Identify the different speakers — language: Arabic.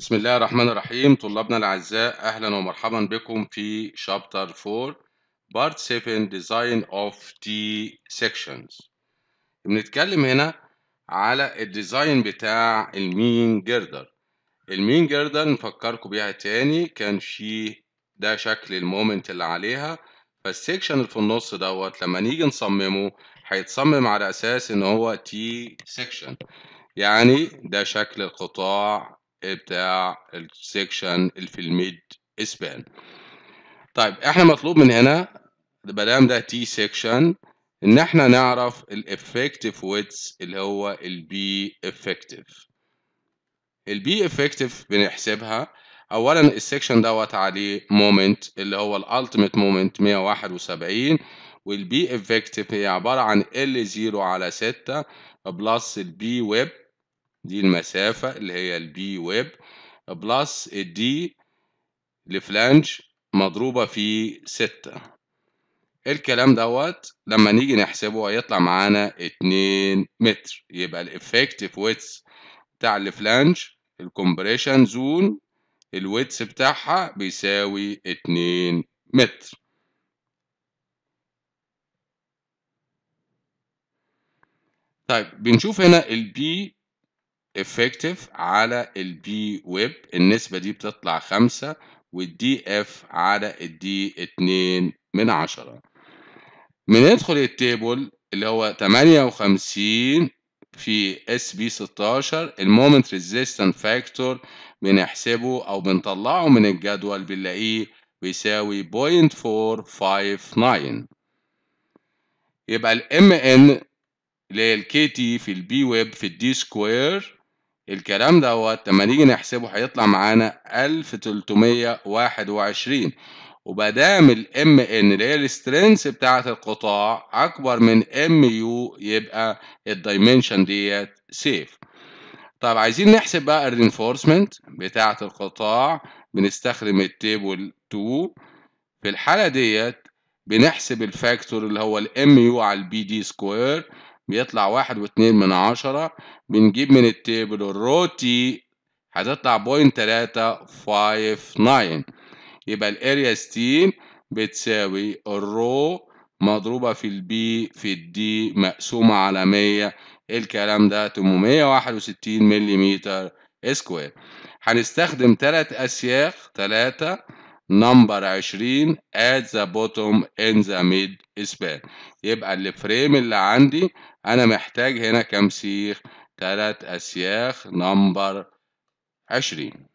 Speaker 1: بسم الله الرحمن الرحيم طلابنا الأعزاء أهلا ومرحبا بكم في شابتر 4 بارت 7 ديزاين اوف تي سيكشنز بنتكلم هنا على الديزاين بتاع المين جردر المين جردر نفكركم بيها تاني كان فيه ده شكل المومنت اللي عليها فالسكشن اللي في النص دوت لما نيجي نصممه هيتصمم على أساس إن هو تي سكشن يعني ده شكل القطاع بتاع السكشن في الميد اسبان طيب احنا مطلوب من هنا بدام ده تي سكشن
Speaker 2: ان احنا نعرف
Speaker 1: الافكتيف ويتس اللي هو البي افكتيف البي افكتيف بنحسبها اولا السكشن دوت عليه مومنت اللي هو الالتيميت مومنت 171 والبي افكتيف هي عباره عن ال 0 على 6 بلس البي ويب دي المسافة اللي هي B ويب بلس الدي لفلانج مضروبة في ستة الكلام دوت لما نيجي نحسبه هيطلع معانا اتنين متر يبقى الافكتيف ويتس بتاع الفلانج Zone زون الويتس بتاعها بيساوي اتنين متر طيب بنشوف هنا البي افكتيف على البي ويب النسبة دي بتطلع خمسة والدي اف على الدي اتنين من عشرة بندخل التابل اللي هو تمانية وخمسين في اس بي ستاشر المومنت ريزيستنت فاكتور بنحسبه او بنطلعه من الجدول بنلاقيه بيساوي 0.459 يبقى ال MN للكي تي في البي ويب في الدي سكوير الكلام دوت لما نيجي نحسبه هيطلع معانا 1321 وبدام ام ان اللي هي السترينث بتاعه القطاع اكبر من ام يو يبقى الدايمنشن ديت سيف طب عايزين نحسب بقى الرينفورسمنت بتاعه القطاع بنستخدم التيبل 2 في الحاله ديت بنحسب الفاكتور اللي هو الام يو على البي دي سكوير بيطلع واحد واتنين من عشرة بنجيب من التيبل الرو تي هتطلع بوينت تلاتة فايف ناين يبقى الاريا ستين بتساوي الرو مضروبة في البي في الدي مقسومة على مية الكلام ده تمومية واحد وستين مليمتر سكوير هنستخدم تلات اسياخ تلاتة نمبر 20 at the bottom in the mid span يبقى الفريم اللي عندي انا محتاج هنا كام سيخ تلات اسياخ نمبر 20